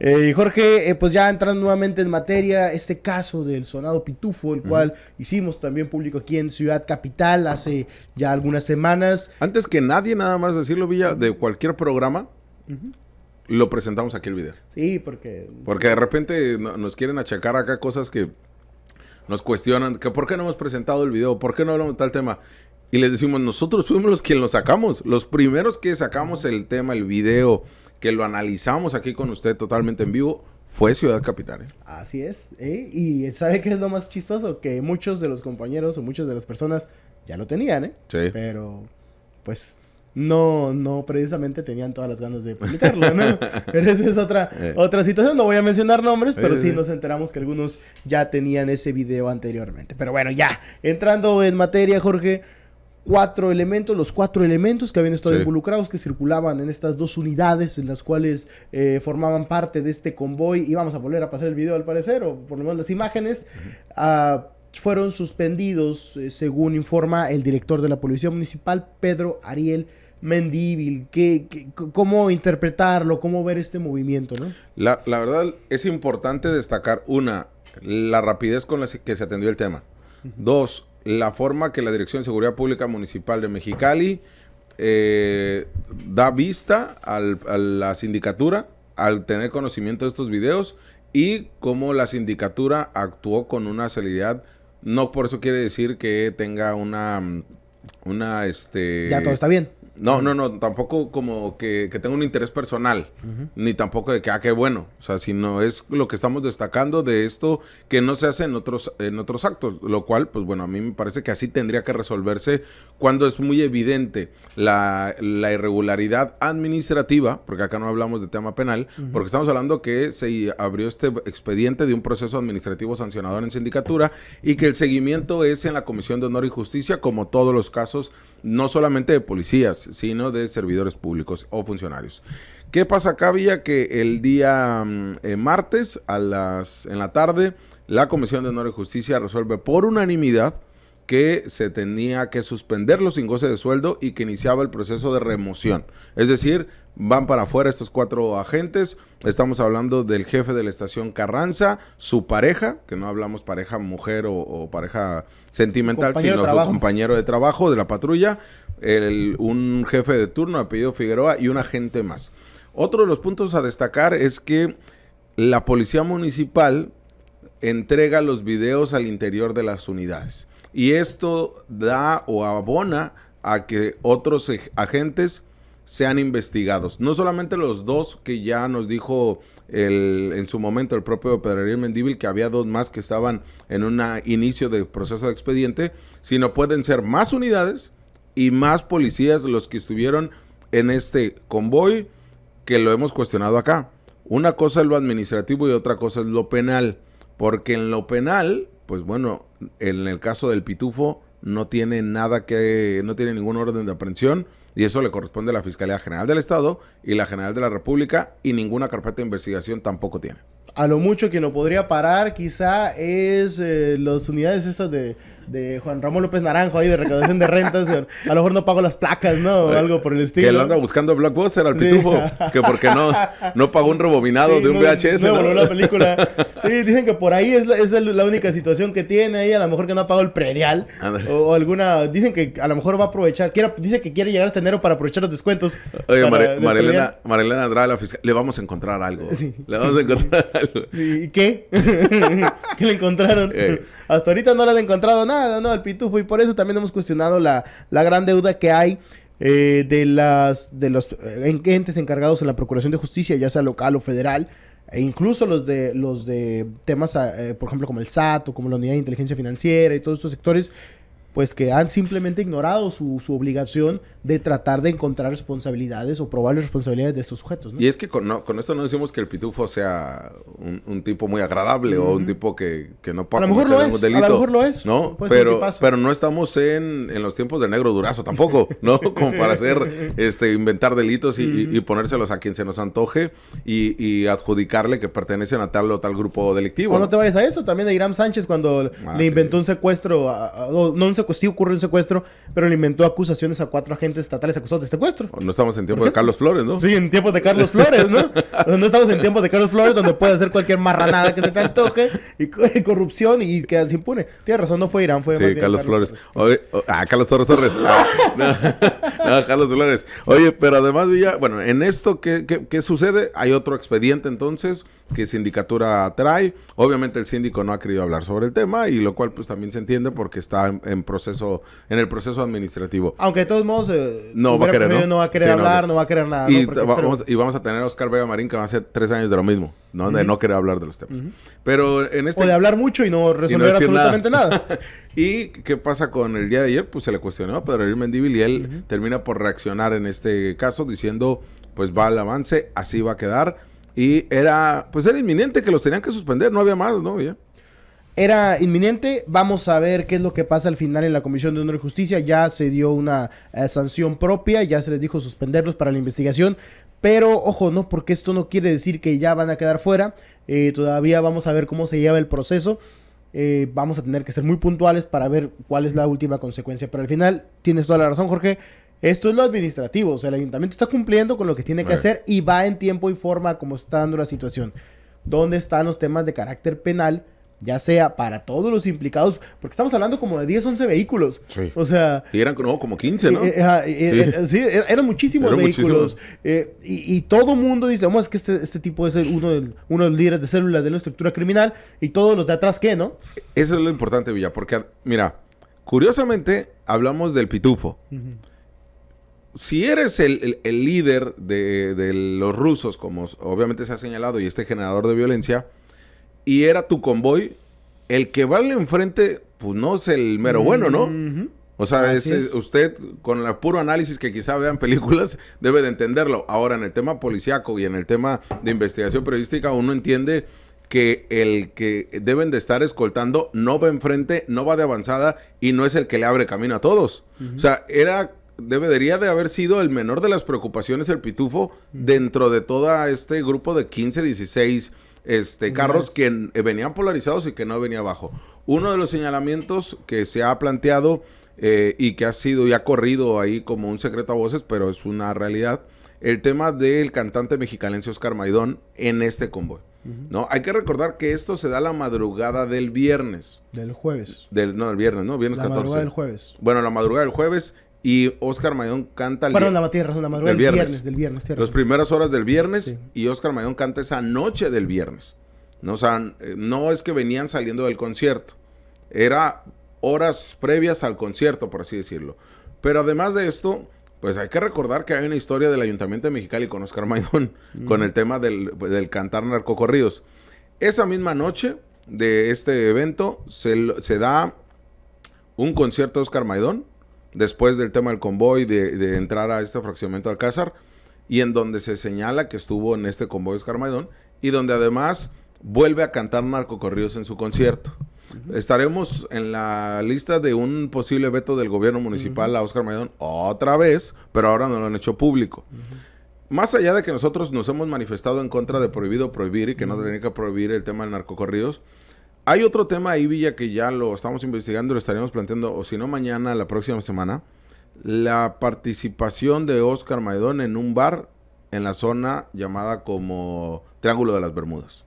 Eh, Jorge, eh, pues ya entrando nuevamente en materia, este caso del sonado Pitufo, el cual hicimos también público aquí en Ciudad Capital hace ya algunas semanas. Antes que nadie, nada más decirlo, Villa, de cualquier programa, lo presentamos aquí el video. Sí, porque... Porque de repente nos quieren achacar acá cosas que nos cuestionan, que por qué no hemos presentado el video, por qué no hablamos de tal tema. Y les decimos, nosotros fuimos los que lo sacamos, los primeros que sacamos el tema, el video que lo analizamos aquí con usted totalmente en vivo, fue Ciudad Capital. ¿eh? Así es. ¿eh? Y ¿sabe qué es lo más chistoso? Que muchos de los compañeros o muchas de las personas ya lo tenían, ¿eh? Sí. Pero, pues, no, no precisamente tenían todas las ganas de publicarlo, ¿no? pero esa es otra, eh. otra situación. No voy a mencionar nombres, pero sí nos enteramos que algunos ya tenían ese video anteriormente. Pero bueno, ya, entrando en materia, Jorge cuatro elementos, los cuatro elementos que habían estado involucrados, que circulaban en estas dos unidades en las cuales eh, formaban parte de este convoy, y vamos a volver a pasar el video al parecer, o por lo menos las imágenes, ah, fueron suspendidos, eh, según informa el director de la Policía Municipal, Pedro Ariel. Mendíbil, cómo interpretarlo, cómo ver este movimiento, ¿no? La, verdad es importante destacar, una, la rapidez con la que se atendió el tema. Dos, la forma que la Dirección de Seguridad Pública Municipal de Mexicali eh, da vista al, a la sindicatura al tener conocimiento de estos videos y cómo la sindicatura actuó con una celeridad. No por eso quiere decir que tenga una, una, este... Ya todo está bien. No, no, no, tampoco como que, que tenga un interés personal, ni tampoco de que, ah, qué bueno, o sea, no es lo que estamos destacando de esto que no se hace en otros, en otros actos, lo cual, pues bueno, a mí me parece que así tendría que resolverse cuando es muy evidente la, la irregularidad administrativa, porque acá no hablamos de tema penal, porque estamos hablando que se abrió este expediente de un proceso administrativo sancionador en sindicatura y que el seguimiento es en la Comisión de Honor y Justicia, como todos los casos no solamente de policías, sino de servidores públicos o funcionarios. ¿Qué pasa acá, Villa? Que el día mm, eh, martes a las, en la tarde, la Comisión de Honor y Justicia resuelve por unanimidad que se tenía que suspenderlo sin goce de sueldo y que iniciaba el proceso de remoción. Es decir, van para afuera estos cuatro agentes. Estamos hablando del jefe de la estación Carranza, su pareja, que no hablamos pareja mujer o, pareja sentimental, sino su compañero de trabajo de la patrulla, un jefe de turno, apellido Figueroa, y un agente más. Otro de los puntos a destacar es que la policía municipal entrega los videos al interior de las unidades y esto da o abona a que otros agentes sean investigados. No solamente los dos que ya nos dijo el, en su momento el propio Pedro Mendíbil, que había dos más que estaban en un inicio de proceso de expediente, sino pueden ser más unidades y más policías los que estuvieron en este convoy que lo hemos cuestionado acá. Una cosa es lo administrativo y otra cosa es lo penal, porque en lo penal pues bueno, en el caso del Pitufo no tiene nada que, no tiene ningún orden de aprehensión y eso le corresponde a la Fiscalía General del Estado y la General de la República y ninguna carpeta de investigación tampoco tiene. A lo mucho que lo podría parar quizá es eh, las unidades estas de, de Juan Ramón López Naranjo ahí de recaudación de rentas. a lo mejor no pago las placas, ¿no? O algo por el estilo. Que lo anda buscando Blockbuster al pitufo. Que porque no, no pagó un rebobinado de un VHS. No, ¿no? la película. Sí, dicen que por ahí es la, es la única situación que tiene ahí. A lo mejor que no ha pagado el predial. O, alguna. Dicen que a lo mejor va a aprovechar. Quiere, dice que quiere llegar Este enero para aprovechar los descuentos. Oye, Marilena Marilena, Andrade, la fiscal. Le vamos a encontrar algo. le vamos a encontrar algo. ¿Y qué? ¿Qué le encontraron? Eh. Hasta ahorita no le han encontrado nada no, ¿no? el pitufo. Y por eso también hemos cuestionado la, la gran deuda que hay eh, de, las, de los eh, entes encargados en la Procuración de Justicia, ya sea local o federal, e incluso los de, los de temas, eh, por ejemplo, como el SAT o como la Unidad de Inteligencia Financiera y todos estos sectores pues que han simplemente ignorado su, obligación de tratar de encontrar responsabilidades o probar responsabilidades de estos sujetos. Y es que con, con esto no decimos que el pitufo sea un, tipo muy agradable o un tipo que, no pueda a lo mejor es, A lo mejor lo es. ¿no? pero, pero no estamos en, los tiempos de negro durazo tampoco, ¿no? Como para hacer, este, inventar delitos y, ponérselos a quien se nos antoje y, adjudicarle que pertenecen a tal o tal grupo delictivo. O no, te vayas a eso. También de Irán Sánchez cuando ah, le inventó un secuestro, no un secuestro, sí ocurrió un secuestro, pero le inventó acusaciones a cuatro agentes estatales acusados de secuestro. No estamos en tiempo de Carlos Flores, ¿no? Sí, en tiempo de Carlos Flores, ¿no? no estamos en tiempo de Carlos Flores donde puede hacer cualquier marranada que se te antoje y, corrupción y quedas impune. Tienes razón, no fue Irán, fue sí, Carlos, Flores. ah, Carlos Torres Torres. no, Carlos Flores. Oye, pero además, Villa, bueno, en esto, ¿qué, qué, sucede? Hay otro expediente entonces que sindicatura trae. Obviamente el síndico no ha querido hablar sobre el tema y lo cual pues también se entiende porque está en, en proceso, en el proceso administrativo. Aunque de todos modos, eh, no, va a querer, ¿no? va a querer hablar, no, va a querer nada. Y, vamos, y, vamos, a tener a Oscar Vega Marín que va a hacer tres años de lo mismo, ¿no? De no querer hablar de los temas. Pero en este... O de hablar mucho y no resolver absolutamente nada. ¿Y qué pasa con el día de ayer? Pues se le cuestionó a Pedro Mendívil y él termina por reaccionar en este caso diciendo, pues va al avance, así va a quedar. Y era, pues era inminente que los tenían que suspender, no había más, ¿no? Ya era inminente. Vamos a ver qué es lo que pasa al final en la Comisión de Honor y Justicia. Ya se dio una eh, sanción propia, ya se les dijo suspenderlos para la investigación. Pero ojo, no, porque esto no quiere decir que ya van a quedar fuera. Eh, todavía vamos a ver cómo se lleva el proceso. Eh, vamos a tener que ser muy puntuales para ver cuál es la última consecuencia. Pero al final, tienes toda la razón, Jorge. Esto es lo administrativo. O sea, el ayuntamiento está cumpliendo con lo que tiene que hacer y va en tiempo y forma como está dando la situación. ¿Dónde están los temas de carácter penal? ya sea para todos los implicados, porque estamos hablando como de 10, 11 vehículos. O sea... Y eran como 15, ¿no? Eh, eh, eh, sí, er, eran muchísimos vehículos. Y, todo mundo dice, vamos, es que este, este tipo es uno, de los líderes de células de la estructura criminal y todos los de atrás, ¿qué, no? Eso es lo importante, Villa, porque, mira, curiosamente hablamos del pitufo. Si eres el, líder de, de los rusos, como obviamente se ha señalado, y este generador de violencia, y era tu convoy, el que va al enfrente, pues no es el mero bueno, ¿no? O sea, usted con el puro análisis que quizá vean películas debe de entenderlo. Ahora, en el tema policiaco y en el tema de investigación periodística, uno entiende que el que deben de estar escoltando no va enfrente, no va de avanzada y no es el que le abre camino a todos. O sea, era debería de haber sido el menor de las preocupaciones el pitufo dentro de todo este grupo de 15, 16 este, carros que eh, venían polarizados y que no venía abajo. Uno de los señalamientos que se ha planteado eh, y que ha sido y ha corrido ahí como un secreto a voces, pero es una realidad, el tema del cantante mexicalense Oscar Maidón en este convoy. ¿No? Hay que recordar que esto se da la madrugada del viernes. Del jueves. Del, no, del viernes, ¿no? Viernes la madrugada del jueves. Bueno, la madrugada del jueves y Oscar Mayón canta... El la la del viernes. Las primeras horas del viernes y Oscar Mayón canta esa noche del viernes. No, es que venían saliendo del concierto. Era horas previas al concierto, por así decirlo. Pero además de esto, pues hay que recordar que hay una historia del Ayuntamiento de Mexicali con Oscar Maidón, mm. con el tema del, cantar narcocorridos. Esa misma noche de este evento se, se da un concierto de Oscar Maidón, después del tema del convoy, de, entrar a este fraccionamiento de Alcázar, y en donde se señala que estuvo en este convoy Oscar Maidón, y donde además vuelve a cantar narcocorridos en su concierto. Estaremos en la lista de un posible veto del gobierno municipal a Oscar Maidón otra vez, pero ahora no lo han hecho público. Más allá de que nosotros nos hemos manifestado en contra de prohibido prohibir y que no tenía que prohibir el tema del narcocorridos, hay otro tema ahí, Villa, que ya lo estamos investigando, lo estaríamos planteando, o si no, mañana, la próxima semana, la participación de Oscar Maidón en un bar en la zona llamada como Triángulo de las Bermudas,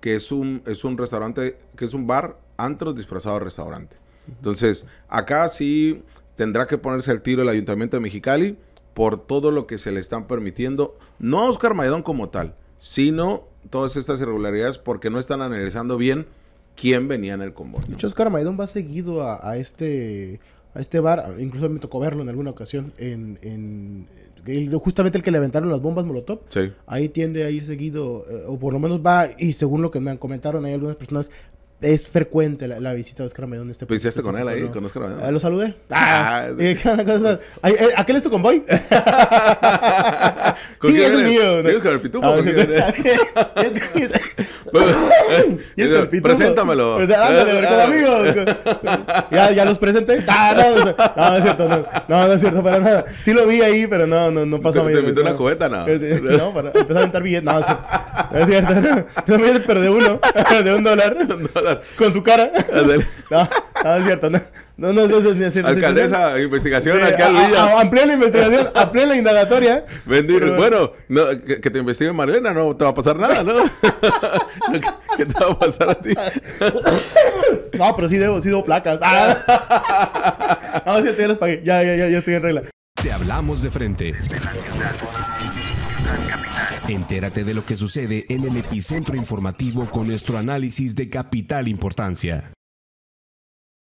que es un, es un restaurante, que es un bar antro disfrazado de restaurante. Entonces, acá sí tendrá que ponerse el tiro el Ayuntamiento de Mexicali por todo lo que se le están permitiendo, no a Oscar Maidón como tal, sino todas estas irregularidades porque no están analizando bien quién venía en el convoy. De hecho, Oscar Maidón va seguido a, este a este bar, incluso me tocó verlo en alguna ocasión, en, justamente el que le aventaron las bombas Molotov, sí. ahí tiende a ir seguido, eh, o por lo menos va, y según lo que me comentaron, hay algunas personas es frecuente la, visita de Oscar en este pues este con él ahí, con Oscar eh, lo saludé. Ah, ah ¿A cosa? Ay, eh, es convoy? sí, es el mío. ¿no? ¿Con el ¿Y este, Preséntamelo. Eh, ah, amigos. Eh. ¿Ya, los presenté. Ah, no, no, es cierto, no, no, es cierto, para nada. Sí lo vi ahí, pero no, no, no pasó a ¿Te invitó una cubeta, no? No, para empezar a aventar billetes. No, es cierto. No, pero de uno, de un dólar. Con su cara. No, ah, es cierto. No, no, no, no es cierto. Alcaldesa, investigación, aquí al día. Amplía la investigación, amplía la indagatoria. bueno, que, te investigue Marlena, no te va a pasar nada, ¿no? ¿Qué, te va a pasar a ti? no, pero sí debo, sí debo placas. Ah. No, es cierto, ya las pagué. Ya, ya, ya, ya estoy en regla. Te hablamos de frente. Entérate de lo que sucede en el epicentro informativo con nuestro análisis de capital importancia.